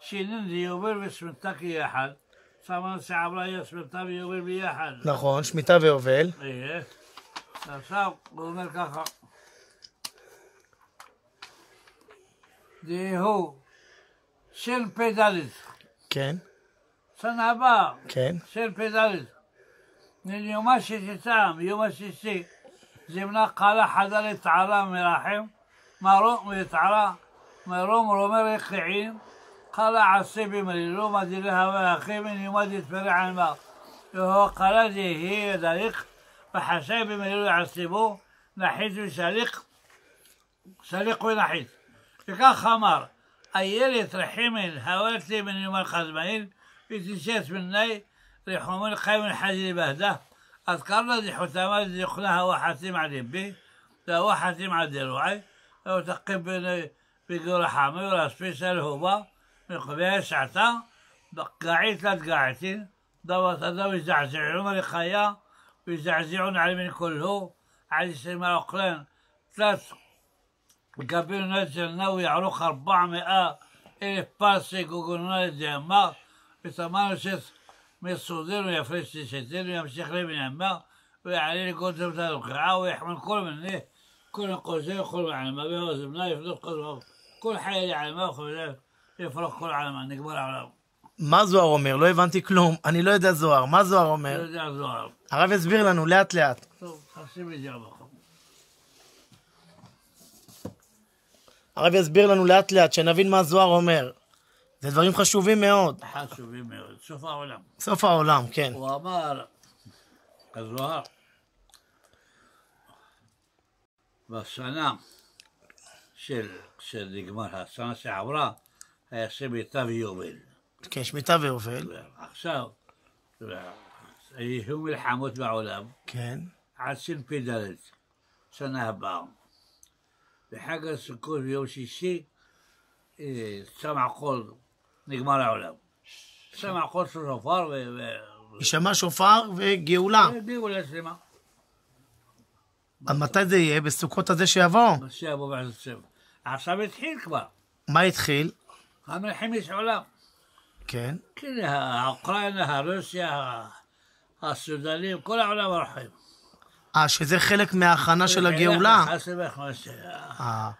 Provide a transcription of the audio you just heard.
שנינדי עובר ושמיטה כיחד. סבא שעברה היה שמיטה ויובל ביחד. נכון, שמיטה ויובל. עכשיו הוא אומר ככה. דהו של פ"ד. כן. שנה הבאה. כן. של פ"ד. מיום השישיתה, מיום השישי, זמנה קהלה חדה לטערה מרחם, מרום וטערה, מרום רומר יחיעים. قلع الصيب من اللومة لها وأخي من يمدد فرع الماء وهو قلده هي ذلك فحساب من يعصبه نحيد سليق سليق ونحيد كان خمار أيلي ترحيمين هواتي من يوم الخزمين في تشيت من ناي من قيم حاجي بهدة أذكرنا دي حتامات دي خناها وحاتي مع دبي لا وحاتي مع دروعي وتقب بقول حامي ورأس في هو مقبيس عتا ثلاث قاعتين ضوت هذا ويزعزعون لخيا ويزعزعون على من كله على سيما أقلان ثلاث قبل نزل ناوي عروخ أربعمائة إلف باسي كوكونا ديما بثمان وشيس ميصودين ويفرش تشتين ويمشي لي من أما ويعلي القدر تاع القرعة ويحمل كل مني كل قوسين كل على ما بيه يفضل يفلت كل حي على ما خبزين יפרוך כל העלמה, נגמר העולם. מה זוהר אומר? לא הבנתי כלום. אני לא יודע זוהר. מה זוהר אומר? לא יודע זוהר. הרב יסביר לנו, לאט לאט. טוב, חשים את זה המקום. הרב יסביר לנו לאט לאט, שנבין מה זוהר אומר. זה דברים חשובים מאוד. חשובים מאוד. סוף העולם. סוף העולם, כן. הוא אמר, הזוהר, בשנה של, כשנגמר, השנה שעברה, היה שמיטה ויובל. כן, שמיטה ויובל. עכשיו, היו מלחמות בעולם. כן. עד שפ"ד, שנה הבאה. בחג הסוכות ביום שישי, שם אה, חול, נגמר העולם. שם חול של שופר ו... יישמע שופר וגאולה. אה, גאולה שלמה. מתי זה יהיה? בסוכות הזה שיבוא? שיבוא בעזרת השם. עכשיו התחיל כבר. מה התחיל? המלחמת עולם. כן. כן, האוקראינה, הרוסיה, הסודנים, כל העולם הרחב. אה, שזה חלק מההכנה של הגאולה? אה.